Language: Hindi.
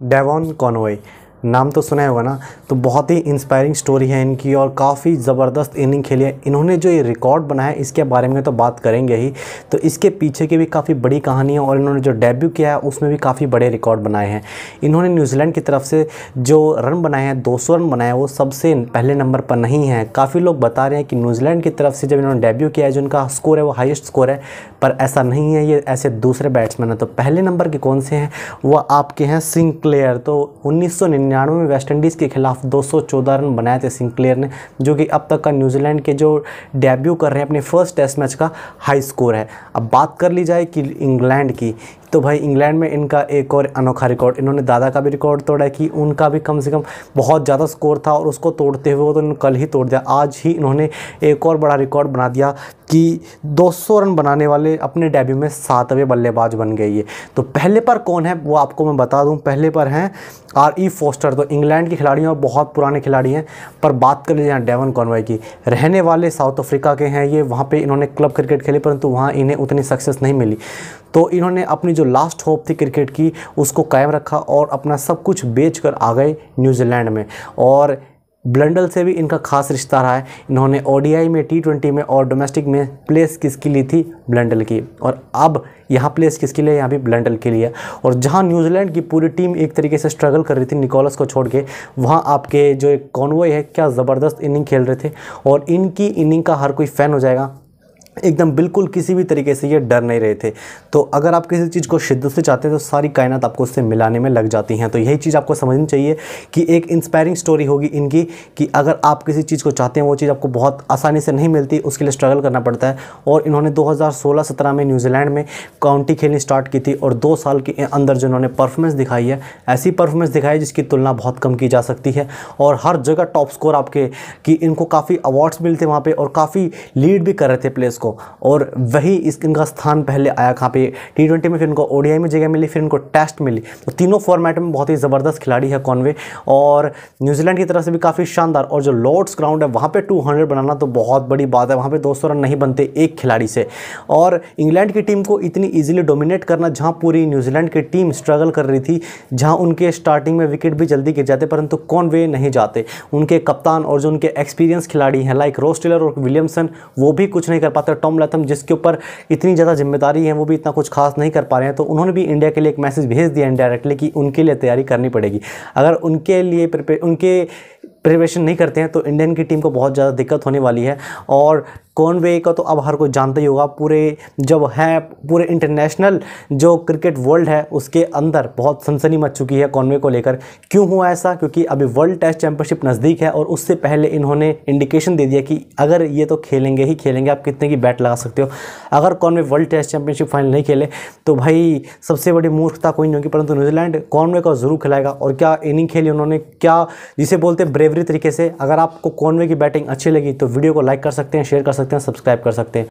Devon Conway नाम तो सुना होगा ना तो बहुत ही इंस्पायरिंग स्टोरी है इनकी और काफ़ी ज़बरदस्त इनिंग खेली है इन्होंने जो ये रिकॉर्ड बनाया इसके बारे में तो बात करेंगे ही तो इसके पीछे की भी काफ़ी बड़ी कहानी है और इन्होंने जो डेब्यू किया है उसमें भी काफ़ी बड़े रिकॉर्ड बनाए हैं इन्होंने न्यूजीलैंड की तरफ से जो रन बनाए हैं दो रन बनाए वो सबसे पहले नंबर पर नहीं है काफ़ी लोग बता रहे हैं कि न्यूजीलैंड की तरफ से जब इन्होंने डेब्यू किया है जो उनका स्कोर है वो हाइस्ट स्कोर है पर ऐसा नहीं है ये ऐसे दूसरे बैट्समैन हैं तो पहले नंबर के कौन से हैं वह आपके हैं सिंक्लेयर क्लेयर तो उन्नीस निन्यानवे में वेस्टइंडीज़ के खिलाफ 214 रन बनाए थे सिंक्लेयर ने जो कि अब तक का न्यूजीलैंड के जो डेब्यू कर रहे हैं अपने फर्स्ट टेस्ट मैच का हाई स्कोर है अब बात कर ली जाए कि इंग्लैंड की तो भाई इंग्लैंड में इनका एक और अनोखा रिकॉर्ड इन्होंने दादा का भी रिकॉर्ड तोड़ा कि उनका भी कम से कम बहुत ज़्यादा स्कोर था और उसको तोड़ते हुए वो तो कल ही तोड़ दिया आज ही इन्होंने एक और बड़ा रिकॉर्ड बना दिया कि 200 रन बनाने वाले अपने डेब्यू में सातवें बल्लेबाज बन गए ये तो पहले पर कौन है वो आपको मैं बता दूं पहले पर हैं आर ई फोस्टर तो इंग्लैंड के खिलाड़ी हैं और बहुत पुराने खिलाड़ी हैं पर बात कर लीजिए डेवन कॉनवाई की रहने वाले साउथ अफ्रीका के हैं ये वहाँ पर इन्होंने क्लब क्रिकेट खेली परंतु वहाँ इन्हें उतनी सक्सेस नहीं मिली तो इन्होंने अपनी जो लास्ट होप थी क्रिकेट की उसको कायम रखा और अपना सब कुछ बेच कर आ गए न्यूजीलैंड में और ब्लंडल से भी इनका खास रिश्ता रहा है इन्होंने ओडीआई में टी ट्वेंटी में और डोमेस्टिक में प्लेस किसकी ली थी ब्लंडल की और अब यहाँ प्लेस किसके लिए यहाँ भी ब्लंडल के लिए और जहाँ न्यूजीलैंड की पूरी टीम एक तरीके से स्ट्रगल कर रही थी निकोलस को छोड़ के वहाँ आपके जो एक कॉनवे है क्या ज़बरदस्त इनिंग खेल रहे थे और इनकी इनिंग का हर कोई फ़ैन हो जाएगा एकदम बिल्कुल किसी भी तरीके से ये डर नहीं रहे थे तो अगर आप किसी चीज़ को शिद्दत से चाहते हैं तो सारी कायनात आपको उससे मिलाने में लग जाती हैं तो यही चीज़ आपको समझनी चाहिए कि एक इंस्पायरिंग स्टोरी होगी इनकी कि अगर आप किसी चीज़ को चाहते हैं वो चीज़ आपको बहुत आसानी से नहीं मिलती उसके लिए स्ट्रगल करना पड़ता है और इन्होंने दो हज़ार में न्यूजीलैंड में काउंटी खेलनी स्टार्ट की थी और दो साल के अंदर जो इन्होंने परफॉर्मेंस दिखाई है ऐसी परफॉर्मेंस दिखाई जिसकी तुलना बहुत कम की जा सकती है और हर जगह टॉप स्कोर आपके कि इनको काफ़ी अवार्ड्स मिलते वहाँ पर और काफ़ी लीड भी कर रहे थे प्लेयर्स इसको और वही इस इनका स्थान पहले आया कहाँ पे टी ट्वेंटी में फिर इनको ओडीआई में जगह मिली फिर इनको टेस्ट मिली तो तीनों फॉर्मेट में बहुत ही ज़बरदस्त खिलाड़ी है कॉनवे और न्यूजीलैंड की तरफ से भी काफ़ी शानदार और जो लॉर्ड्स ग्राउंड है वहाँ पर टू बनाना तो बहुत बड़ी बात है वहाँ पर दो रन नहीं बनते एक खिलाड़ी से और इंग्लैंड की टीम को इतनी ईजिली डोमिनेट करना जहाँ पूरी न्यूजीलैंड की टीम स्ट्रगल कर रही थी जहाँ उनके स्टार्टिंग में विकेट भी जल्दी गिर जाते परंतु कॉनवे नहीं जाते उनके कप्तान और जो उनके एक्सपीरियंस खिलाड़ी हैं लाइक रोस्टेलर और विलियमसन वो भी कुछ नहीं कर पाते खासकर टॉम लैथम जिसके ऊपर इतनी ज़्यादा जिम्मेदारी है वो भी इतना कुछ खास नहीं कर पा रहे हैं तो उन्होंने भी इंडिया के लिए एक मैसेज भेज दिया इंडायरेक्टली कि उनके लिए तैयारी करनी पड़ेगी अगर उनके लिए उनके प्रिपरेशन नहीं करते हैं तो इंडियन की टीम को बहुत ज़्यादा दिक्कत होने वाली है और कॉनवे का तो अब हर कोई जानता ही होगा पूरे जब हैं पूरे इंटरनेशनल जो क्रिकेट वर्ल्ड है उसके अंदर बहुत सनसनी मच चुकी है कॉनवे को लेकर क्यों हुआ ऐसा क्योंकि अभी वर्ल्ड टेस्ट चैंपियनशिप नज़दीक है और उससे पहले इन्होंने इंडिकेशन दे दिया कि अगर ये तो खेलेंगे ही खेलेंगे आप कितने की बैट लगा सकते हो अगर Conway world test championship final नहीं खेले तो भाई सबसे बड़ी मूर्खता कोई नहीं होगी परंतु न्यूजीलैंड कॉनवे को ज़रूर खिलाएगा और क्या इनिंग खेली उन्होंने क्या जिसे बोलते हैं ब्रेवरी तरीके से अगर आपको कॉनवे की बैटिंग अच्छी लगी तो वीडियो को लाइक कर सकते हैं शेयर कर सकते हैं सकते हैं सब्सक्राइब कर सकते हैं